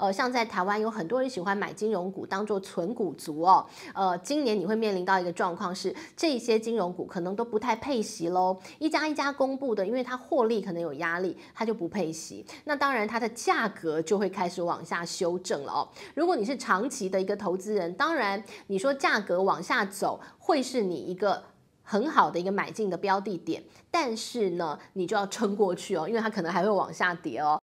呃，像在台湾有很多人喜欢买金融股当做存股族哦。呃，今年你会面临到一个状况是，这些金融股可能都不太配息喽。一家一家公布的，因为它获利可能有压力，它就不配息。那当然，它的价格就会开始往下修正了哦。如果你是长期的一个投资人，当然你说价格往下走，会是你一个很好的一个买进的标的点。但是呢，你就要撑过去哦，因为它可能还会往下跌哦。